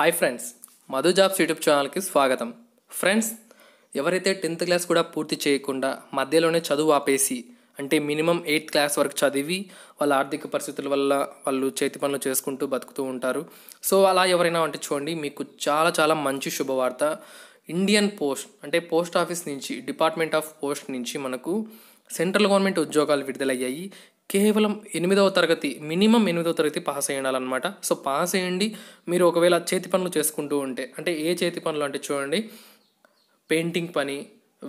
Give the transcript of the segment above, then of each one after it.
hi friends Madhu jobs YouTube ఛానల్కి స్వాగతం friends ఎవరైతే టెన్త్ క్లాస్ కూడా పూర్తి చేయకుండా మధ్యలోనే చదువు ఆపేసి అంటే మినిమం ఎయిత్ క్లాస్ వరకు చదివి వాళ్ళ ఆర్థిక పరిస్థితుల వల్ల వాళ్ళు చేతి పనులు చేసుకుంటూ బతుకుతూ ఉంటారు సో అలా ఎవరైనా అంటే చూడండి మీకు చాలా చాలా మంచి శుభవార్త ఇండియన్ పోస్ట్ అంటే పోస్ట్ ఆఫీస్ నుంచి డిపార్ట్మెంట్ ఆఫ్ పోస్ట్ నుంచి మనకు సెంట్రల్ గవర్నమెంట్ ఉద్యోగాలు విడుదలయ్యాయి కేవలం ఎనిమిదవ తరగతి మినిమం ఎనిమిదవ తరగతి పాస్ అయ్యాలన్నమాట సో పాస్ అయ్యండి మీరు ఒకవేళ చేతి పనులు చేసుకుంటూ ఉంటే అంటే ఏ చేతి పనులు అంటే చూడండి పెయింటింగ్ పని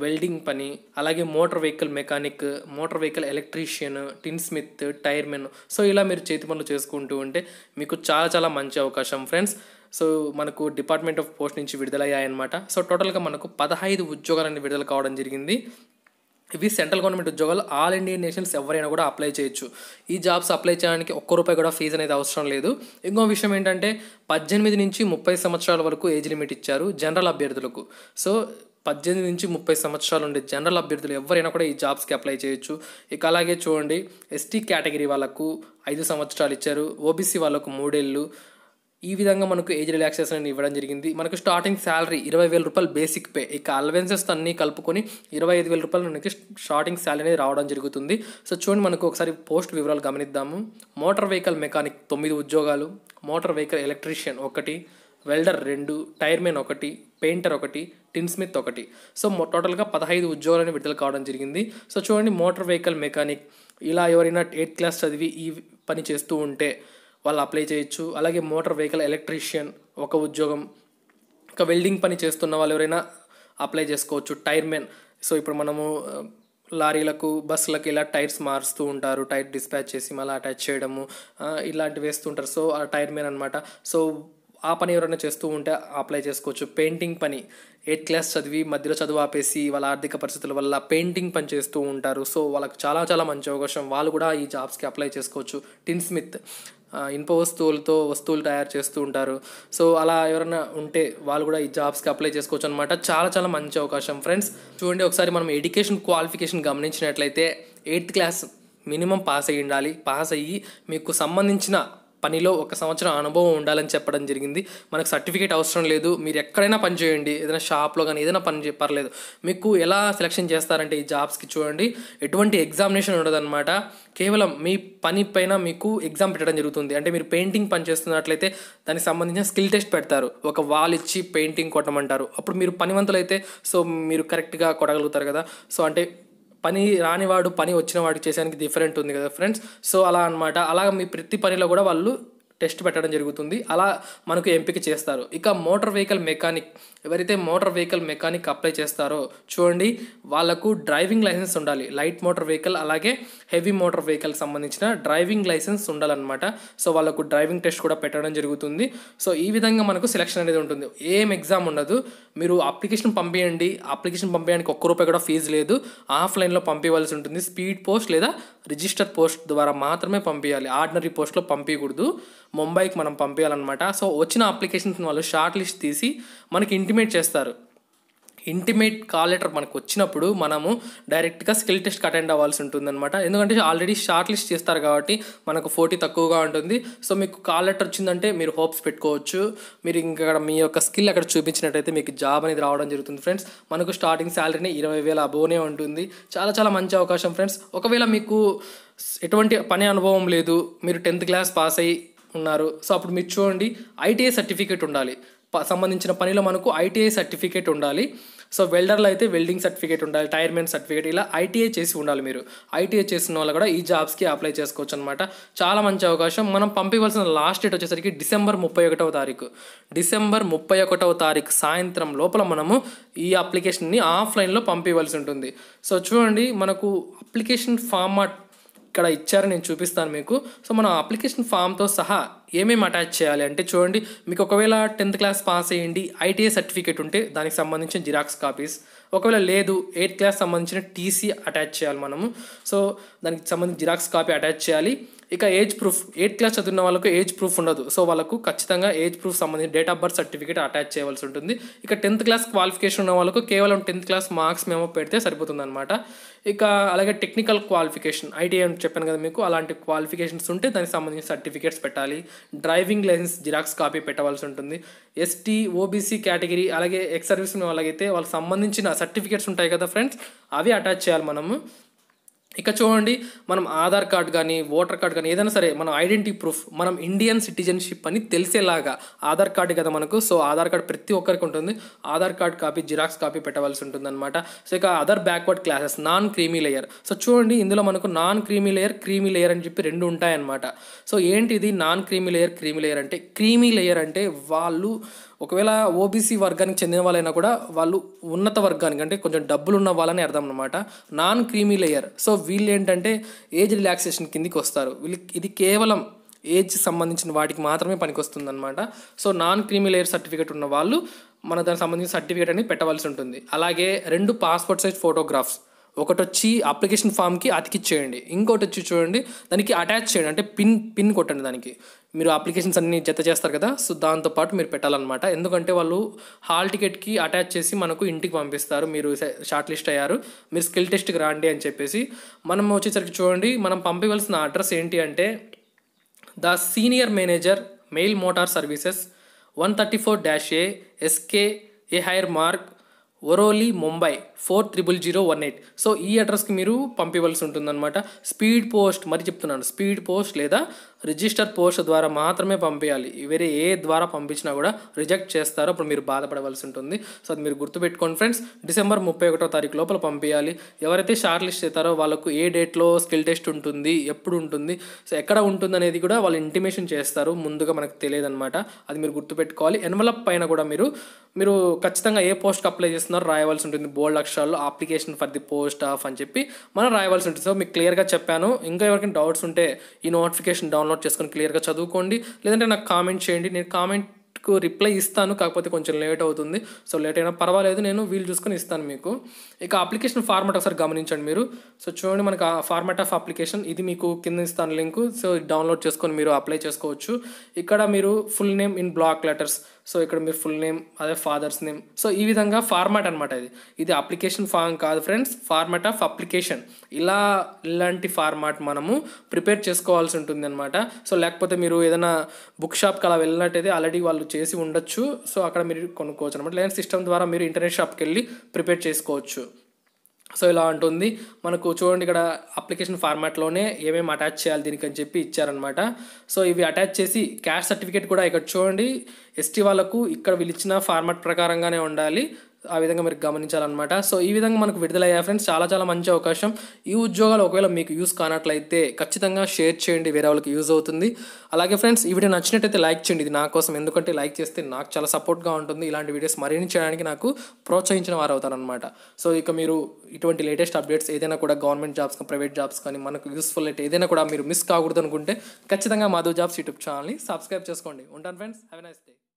వెల్డింగ్ పని అలాగే motor vehicle mechanic motor vehicle electrician tin smith tyremen so ఇలా మీరు చేతి పనులు చేసుకుంటూ ఉంటే మీకు చాలా చాలా మంచి అవకాశం ఫ్రెండ్స్ సో మనకు డిపార్ట్మెంట్ ఆఫ్ పోస్ట్ నుంచి విడుదలయ్యాయన్నమాట సో టోటల్గా మనకు పదహైదు ఉద్యోగాలను విడుదల కావడం జరిగింది ఇవి సెంట్రల్ గవర్నమెంట్ ఉద్యోగాలు ఆల్ ఇండియన్ నేషన్స్ ఎవరైనా కూడా అప్లై చేయొచ్చు ఈ జాబ్స్ అప్లై చేయడానికి ఒక్క రూపాయి కూడా ఫీజు అనేది అవసరం లేదు ఇంకో విషయం ఏంటంటే పద్దెనిమిది నుంచి ముప్పై సంవత్సరాల వరకు ఏజ్ లిమిట్ ఇచ్చారు జనరల్ అభ్యర్థులకు సో పద్దెనిమిది నుంచి ముప్పై సంవత్సరాలు ఉండే జనరల్ అభ్యర్థులు ఎవరైనా కూడా ఈ జాబ్స్కి అప్లై చేయొచ్చు ఇక అలాగే చూడండి ఎస్టీ కేటగిరీ వాళ్ళకు ఐదు సంవత్సరాలు ఇచ్చారు ఓబీసీ వాళ్ళకు మూడేళ్ళు ఈ విధంగా మనకు ఏజ్ రిలాక్సేషన్ అని ఇవ్వడం జరిగింది మనకు స్టార్టింగ్ శాలరీ ఇరవై వేల రూపాయలు బేసిక్ పే ఇక అలవెన్సెస్ అన్నీ కలుపుకొని ఇరవై ఐదు వేల రూపాయలు మనకి స్టార్టింగ్ శాలరీ అనేది రావడం జరుగుతుంది సో చూడండి మనకు ఒకసారి పోస్ట్ వివరాలు గమనిద్దాము మోటార్ వెహికల్ మెకానిక్ తొమ్మిది ఉద్యోగాలు మోటార్ వెహికల్ ఎలక్ట్రీషియన్ ఒకటి వెల్డర్ రెండు టైర్మెన్ ఒకటి పెయింటర్ ఒకటి టిన్ స్మిత్ ఒకటి సో టోటల్గా పదహైదు ఉద్యోగాలని విడుదల కావడం జరిగింది సో చూడండి మోటార్ వెహికల్ మెకానిక్ ఇలా ఎవరైనా ఎయిత్ క్లాస్ చదివి ఈ పని చేస్తూ ఉంటే వాళ్ళు అప్లై చేయొచ్చు అలాగే మోటార్ వెహికల్ ఎలక్ట్రీషియన్ ఒక ఉద్యోగం ఇంకా వెల్డింగ్ పని చేస్తున్న వాళ్ళు ఎవరైనా అప్లై చేసుకోవచ్చు టైర్మెన్ సో ఇప్పుడు మనము లారీలకు బస్సులకు ఇలా టైర్స్ మారుస్తూ ఉంటారు టైర్ డిస్పాచ్ చేసి మళ్ళీ అటాచ్ చేయడము ఇలాంటివి వేస్తుంటారు సో ఆ టైర్మెన్ అనమాట సో ఆ పని ఎవరైనా చేస్తూ ఉంటే అప్లై చేసుకోవచ్చు పెయింటింగ్ పని ఎయిత్ క్లాస్ చదివి మధ్యలో చదువు ఆపేసి వాళ్ళ ఆర్థిక పరిస్థితుల వల్ల పెయింటింగ్ పని చేస్తూ ఉంటారు సో వాళ్ళకు చాలా చాలా మంచి అవకాశం వాళ్ళు కూడా ఈ జాబ్స్కి అప్లై చేసుకోవచ్చు టిన్ స్మిత్ ఇనుప వస్తువులతో వస్తువులు తయారు చేస్తూ ఉంటారు సో అలా ఎవరైనా ఉంటే వాళ్ళు కూడా ఈ జాబ్స్కి అప్లై చేసుకోవచ్చు అనమాట చాలా చాలా మంచి అవకాశం ఫ్రెండ్స్ చూడండి ఒకసారి మనం ఎడ్యుకేషన్ క్వాలిఫికేషన్ గమనించినట్లయితే ఎయిత్ క్లాస్ మినిమం పాస్ అయ్యి ఉండాలి పాస్ అయ్యి మీకు సంబంధించిన పనిలో ఒక సంవత్సరం అనుభవం ఉండాలని చెప్పడం జరిగింది మనకు సర్టిఫికేట్ అవసరం లేదు మీరు ఎక్కడైనా పని చేయండి ఏదైనా షాప్లో కానీ ఏదైనా పని పర్లేదు మీకు ఎలా సెలెక్షన్ చేస్తారంటే ఈ జాబ్స్కి చూడండి ఎటువంటి ఎగ్జామినేషన్ ఉండదన్నమాట కేవలం మీ పని పైన మీకు ఎగ్జామ్ పెట్టడం జరుగుతుంది అంటే మీరు పెయింటింగ్ పని చేస్తున్నట్లయితే దానికి సంబంధించిన స్కిల్ టెస్ట్ పెడతారు ఒక వాల్ ఇచ్చి పెయింటింగ్ కొట్టమంటారు అప్పుడు మీరు పనివంతులైతే సో మీరు కరెక్ట్గా కొట్టగలుగుతారు కదా సో అంటే పని రానివాడు పని వచ్చిన వాడికి చేసానికి డిఫరెంట్ ఉంది కదా ఫ్రెండ్స్ సో అలా అనమాట అలా మీ ప్రతి పనిలో కూడా వాళ్ళు టెస్ట్ పెట్టడం జరుగుతుంది అలా మనకు ఎంపిక చేస్తారు ఇక మోటార్ వెహికల్ మెకానిక్ ఎవరైతే మోటార్ వెహికల్ మెకానిక్ అప్లై చేస్తారో చూడండి వాళ్ళకు డ్రైవింగ్ లైసెన్స్ ఉండాలి లైట్ మోటార్ వెహికల్ అలాగే హెవీ మోటార్ వెహికల్ సంబంధించిన డ్రైవింగ్ లైసెన్స్ ఉండాలన్నమాట సో వాళ్ళకు డ్రైవింగ్ టెస్ట్ కూడా పెట్టడం జరుగుతుంది సో ఈ విధంగా మనకు సెలక్షన్ అనేది ఉంటుంది ఏం ఎగ్జామ్ ఉండదు మీరు అప్లికేషన్ పంపించండి అప్లికేషన్ పంపించడానికి ఒక్క రూపాయి కూడా ఫీజు లేదు ఆఫ్లైన్లో పంపించవలసి ఉంటుంది స్పీడ్ పోస్ట్ లేదా రిజిస్టర్ పోస్ట్ ద్వారా మాత్రమే పంపించాలి ఆర్డినరీ పోస్ట్లో పంపించకూడదు ముంబైకి మనం పంపించాలన్నమాట సో వచ్చిన అప్లికేషన్స్ వాళ్ళు షార్ట్ లిస్ట్ తీసి మనకి ఇంటిమేట్ చేస్తారు ఇంటిమేట్ కాల్ లెటర్ మనకు వచ్చినప్పుడు మనము డైరెక్ట్గా స్కిల్ టెస్ట్కి అటెండ్ అవ్వాల్సి ఉంటుంది అనమాట ఎందుకంటే ఆల్రెడీ షార్ట్ లిస్ట్ చేస్తారు కాబట్టి మనకు ఫోటీ తక్కువగా ఉంటుంది సో మీకు కాల్ లెటర్ వచ్చిందంటే మీరు హోప్స్ పెట్టుకోవచ్చు మీరు ఇంకా మీ యొక్క స్కిల్ అక్కడ చూపించినట్టయితే మీకు జాబ్ అనేది రావడం జరుగుతుంది ఫ్రెండ్స్ మనకు స్టార్టింగ్ శాలరీని ఇరవై వేల అబోనే ఉంటుంది చాలా చాలా మంచి అవకాశం ఫ్రెండ్స్ ఒకవేళ మీకు ఎటువంటి పని అనుభవం లేదు మీరు టెన్త్ క్లాస్ పాస్ అయ్యి ఉన్నారు సో అప్పుడు మీరు చూడండి ఐటీఐ సర్టిఫికేట్ ఉండాలి సంబంధించిన పనిలో మనకు ఐటీఐ సర్టిఫికేట్ ఉండాలి సో వెల్డర్లో అయితే వెల్డింగ్ సర్టిఫికేట్ ఉండాలి టైర్మెంట్ సర్టిఫికేట్ ఇలా ఐటీఐ చేసి ఉండాలి మీరు ఐటీఐ చేసిన వాళ్ళు కూడా ఈ జాబ్స్కి అప్లై చేసుకోవచ్చు అనమాట చాలా మంచి అవకాశం మనం పంపివలసిన లాస్ట్ డేట్ వచ్చేసరికి డిసెంబర్ ముప్పై ఒకటవ తారీఖు డిసెంబర్ ముప్పై ఒకటవ తారీఖు సాయంత్రం లోపల మనము ఈ అప్లికేషన్ని ఆఫ్లైన్లో పంపివలసి ఉంటుంది సో చూడండి మనకు అప్లికేషన్ ఫార్మాట్ ఇక్కడ ఇచ్చారు నేను చూపిస్తాను మీకు సో మనం అప్లికేషన్ ఫామ్తో సహా ఏమేమి అటాచ్ చేయాలి అంటే చూడండి మీకు ఒకవేళ టెన్త్ క్లాస్ పాస్ అయ్యండి ఐటీఐ సర్టిఫికేట్ ఉంటే దానికి సంబంధించిన జిరాక్స్ కాపీస్ ఒకవేళ లేదు ఎయిత్ క్లాస్ సంబంధించిన టీసీ అటాచ్ చేయాలి మనము సో దానికి సంబంధించిన జిరాక్స్ కాపీ అటాచ్ చేయాలి ఇక ఏజ్ ప్రూఫ్ ఎయిత్ క్లాస్ చదివిన వాళ్ళకు ఏజ్ ప్రూఫ్ ఉండదు సో వాళ్ళకు ఖచ్చితంగా ఏజ్ ప్రూఫ్ సంబంధించి date of birth certificate attach చేయవలసి ఉంటుంది ఇక టెన్త్ క్లాస్ క్వాలిఫికేషన్ ఉన్న వాళ్ళకు కేవలం టెన్త్ క్లాస్ మార్క్స్ మేము పెడితే సరిపోతుంది అనమాట ఇక అలాగే టెక్నికల్ క్వాలిఫికేషన్ ఐటీఐ అని చెప్పాను కదా మీకు అలాంటి క్వాలిఫికేషన్స్ ఉంటే దానికి సంబంధించిన సర్టిఫికేట్స్ పెట్టాలి డ్రైవింగ్ లైసెన్స్ జిరాక్స్ కాపీ పెట్టవలసి ఉంటుంది ఎస్టీ ఓబీసీ కేటగిరీ అలాగే ఎక్స్ సర్వీస్ వాళ్ళకైతే వాళ్ళకి సంబంధించిన సర్టిఫికేట్స్ ఉంటాయి కదా ఫ్రెండ్స్ అవి అటాచ్ చేయాలి మనము ఇక చూడండి మనం ఆధార్ కార్డ్ కానీ ఓటర్ కార్డ్ కానీ ఏదైనా సరే మనం ఐడెంటిటీ ప్రూఫ్ మనం ఇండియన్ సిటిజన్షిప్ అని తెలిసేలాగా ఆధార్ కార్డు కదా మనకు సో ఆధార్ కార్డ్ ప్రతి ఒక్కరికి ఉంటుంది Aadhaar card copy xerox copy పెట్టవలసి ఉంటుంది అనమాట సో ఇక other backward classes non creamy layer so చూడండి ఇందులో మనకు non creamy layer creamy layer అని చెప్పి రెండు ఉంటాయన్నమాట సో ఏంటిది non creamy layer creamy layer అంటే క్రీమీ లేయర్ అంటే వాళ్ళు ఒకవేళ ఓబీసీ వర్గానికి చెందిన వాళ్ళైనా కూడా వాళ్ళు ఉన్నత వర్గానికి అంటే కొంచెం డబ్బులు ఉన్న వాళ్ళని అర్థం అనమాట నాన్ క్రీమీ లేయర్ సో వీళ్ళు ఏంటంటే ఏజ్ రిలాక్సేషన్ కిందికి వస్తారు వీళ్ళు ఇది కేవలం ఏజ్ సంబంధించిన వాటికి మాత్రమే పనికొస్తుందన్నమాట so non creamy layer certificate ఉన్న వాళ్ళు మన దానికి సంబంధించిన సర్టిఫికేట్ అనేది పెట్టవలసి ఉంటుంది అలాగే రెండు పాస్పోర్ట్ సైజ్ ఫోటోగ్రాఫ్స్ ఒకటి వచ్చి అప్లికేషన్ ఫామ్కి అతికిచ్చేయండి ఇంకోటి వచ్చి చూడండి దానికి అటాచ్ చేయండి అంటే పిన్ పిన్ కొట్టండి దానికి మీరు అప్లికేషన్స్ అన్నీ జత చేస్తారు కదా సో దాంతోపాటు మీరు పెట్టాలన్నమాట ఎందుకంటే వాళ్ళు హాల్ టికెట్కి అటాచ్ చేసి మనకు ఇంటికి పంపిస్తారు మీరు షార్ట్ లిస్ట్ అయ్యారు మీరు స్కిల్ టెస్ట్కి రాండి అని చెప్పేసి మనం వచ్చేసరికి చూడండి మనం పంపవలసిన అడ్రస్ ఏంటి అంటే the senior manager mail motor services one thirty four dash A SK Ahire Marg Worli Mumbai four triple zero one eight so ఈ అడ్రస్కి మీరు పంపివలసి ఉంటుందన్నమాట స్పీడ్ పోస్ట్ మరి చెప్తున్నాను స్పీడ్ పోస్ట్ లేదా రిజిస్టర్ పోస్ట్ ద్వారా మాత్రమే పంపించాలి వేరే ఏ ద్వారా పంపించినా కూడా రిజెక్ట్ చేస్తారో అప్పుడు మీరు బాధపడవలసి ఉంటుంది సో అది మీరు గుర్తుపెట్టుకోండి ఫ్రెండ్స్ డిసెంబర్ ముప్పై ఒకటో తారీఖు లోపల పంపించాలి ఎవరైతే షార్ట్ లిస్ట్ చేస్తారో వాళ్ళకు ఏ డేట్లో స్కిల్ టెస్ట్ ఉంటుంది ఎప్పుడు ఉంటుంది సో ఎక్కడ ఉంటుంది అనేది కూడా వాళ్ళు ఇంటిమేషన్ చేస్తారు ముందుగా మనకు తెలియదన్నమాట అది మీరు గుర్తుపెట్టుకోవాలి ఎన్వలప్ పైన కూడా మీరు మీరు ఖచ్చితంగా ఏ పోస్ట్కి అప్లై చేస్తున్నారు ఇస్తున్నారు రాయవలసి ఉంటుంది బోల్డ్ అక్షరాలు application for the post of అని చెప్పి మనం రాయవలసి ఉంటుంది సో మీకు క్లియర్గా చెప్పాను ఇంకా ఎవరికైనా డౌట్స్ ఉంటే ఈ నోటిఫికేషన్ డౌన్లోడ్ చేసుకొని క్లియర్గా చదువుకోండి లేదంటే నాకు కామెంట్ చేయండి నేను కామెంట్ రిప్లై ఇస్తాను కాకపోతే కొంచెం లేట్ అవుతుంది సో లేట్ అయినా పర్వాలేదు నేను వీలు చూసుకొని ఇస్తాను మీకు ఇక అప్లికేషన్ ఫార్మాట్ ఒకసారి గమనించండి మీరు సో చూడండి మనకు ఫార్మాట్ ఆఫ్ అప్లికేషన్ ఇది మీకు కింద ఇస్తాను లింక్ సో డౌన్లోడ్ చేసుకొని మీరు అప్లై చేసుకోవచ్చు ఇక్కడ మీరు full name in block letters so ఇక్కడ మీరు ఫుల్ నేమ్ అదే ఫాదర్స్ నేమ్ సో ఈ విధంగా ఫార్మాట్ అనమాట ఇది ఇది అప్లికేషన్ ఫామ్ కాదు ఫ్రెండ్స్ ఫార్మాట్ ఆఫ్ అప్లికేషన్ ఇలా ఇలాంటి ఫార్మాట్ మనము ప్రిపేర్ చేసుకోవాల్సి ఉంటుంది అనమాట సో లేకపోతే మీరు ఏదైనా బుక్ షాప్కి అలా వెళ్ళినట్టయితే ఆల్రెడీ వాళ్ళు చేసి ఉండొచ్చు సో అక్కడ మీరు కొనుక్కోవచ్చు అనమాట లేదంటే సిస్టమ్ ద్వారా మీరు ఇంటర్నెట్ షాప్కి వెళ్ళి ప్రిపేర్ చేసుకోవచ్చు సో ఇలా ఉంటుంది మనకు చూడండి ఇక్కడ అప్లికేషన్ ఫార్మాట్లోనే ఏమేమి అటాచ్ చేయాలి దీనికని చెప్పి ఇచ్చారనమాట సో ఇవి అటాచ్ చేసి క్యాస్ట్ సర్టిఫికేట్ కూడా ఇక్కడ చూడండి ఎస్టీ వాళ్ళకు ఇక్కడ వీళ్ళు ఇచ్చిన ఫార్మాట్ ప్రకారంగానే ఉండాలి ఆ విధంగా మీరు గమనించాలన్నమాట సో ఈ విధంగా మనకు విడుదలయ్యా ఫ్రెండ్స్ చాలా చాలా మంచి అవకాశం ఈ ఉద్యోగాలు ఒకవేళ మీకు యూస్ కానట్లయితే ఖచ్చితంగా షేర్ చేయండి వేరే వాళ్ళకి యూజ్ అవుతుంది అలాగే ఫ్రెండ్స్ ఈ వీడియో నచ్చినట్టయితే లైక్ చేయండి ఇది నా కోసం ఎందుకంటే లైక్ చేస్తే నాకు చాలా సపోర్ట్గా ఉంటుంది ఇలాంటి వీడియోస్ మరిన్ని చేయడానికి నాకు ప్రోత్సహించిన వారు అవుతారనమాట సో ఇక మీరు ఇటువంటి లేటెస్ట్ అప్డేట్స్ ఏదైనా కూడా గవర్నమెంట్ జాబ్స్ కానీ ప్రైవేట్ జాబ్స్ కానీ మనకు యూస్ఫుల్ అయితే ఏదైనా కూడా మీరు మిస్ కాకూడదు అనుకుంటే ఖచ్చితంగా మాధవ్ జాబ్స్ యూట్యూబ్ ఛానల్ని సబ్స్క్రైబ్ చేసుకోండి ఉంటాను ఫ్రెండ్స్ హ్యావ్ నైస్ డే